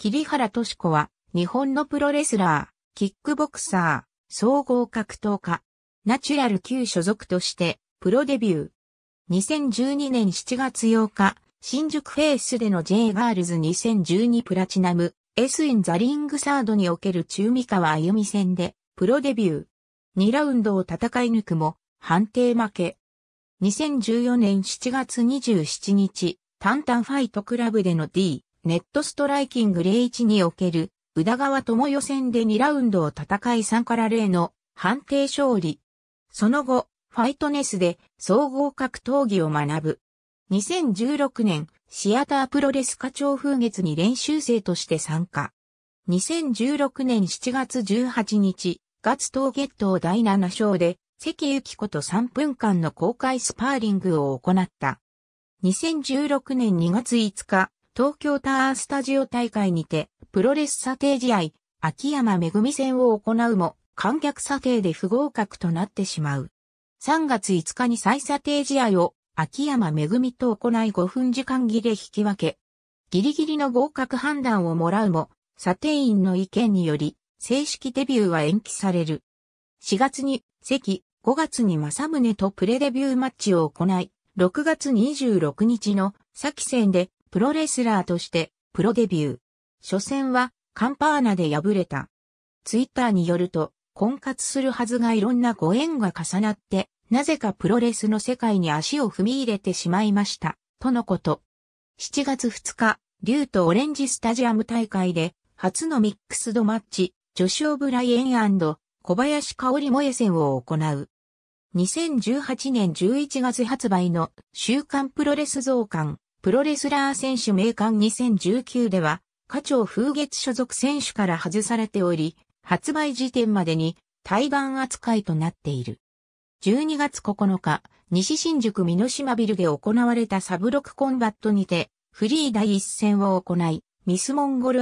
桐原敏子は、日本のプロレスラー、キックボクサー、総合格闘家、ナチュラル級所属として、プロデビュー。2012年7月8日、新宿フェイスでの J ガールズ2012プラチナム、S インザリングサードにおける中三河歩み戦で、プロデビュー。2ラウンドを戦い抜くも、判定負け。2014年7月27日、タンタンファイトクラブでの D、ネットストライキング01における、宇田川智代戦で2ラウンドを戦い3から0の判定勝利。その後、ファイトネスで総合格闘技を学ぶ。2016年、シアタープロレス課長風月に練習生として参加。2016年7月18日、月ッ月を第7章で、関ゆき子と3分間の公開スパーリングを行った。2016年2月5日、東京タワースタジオ大会にて、プロレス査定試合、秋山めぐみ戦を行うも、観客査定で不合格となってしまう。3月5日に再査定試合を、秋山めぐみと行い5分時間切れ引き分け。ギリギリの合格判断をもらうも、査定員の意見により、正式デビューは延期される。4月に、関、5月に正宗とプレデビューマッチを行い、6月26日の、先戦で、プロレスラーとしてプロデビュー。初戦はカンパーナで敗れた。ツイッターによると、婚活するはずがいろんなご縁が重なって、なぜかプロレスの世界に足を踏み入れてしまいました、とのこと。7月2日、竜とオレンジスタジアム大会で、初のミックスドマッチ、ジョシオブライエン小林香織萌え戦を行う。2018年11月発売の週刊プロレス増刊プロレスラー選手名鑑2019では、課長風月所属選手から外されており、発売時点までに対岸扱いとなっている。12月9日、西新宿美濃島ビルで行われたサブロックコンバットにて、フリー第一戦を行い、ミスモンゴル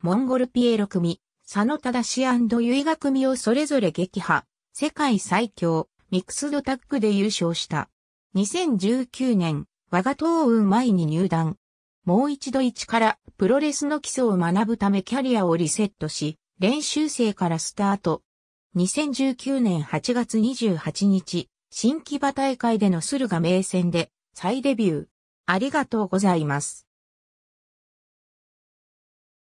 モンゴルピエロ組、佐野忠志由伊組をそれぞれ撃破、世界最強、ミクスドタッグで優勝した。2019年、我が党運前に入団。もう一度一からプロレスの基礎を学ぶためキャリアをリセットし、練習生からスタート。2019年8月28日、新木場大会での駿河名戦で再デビュー。ありがとうございます。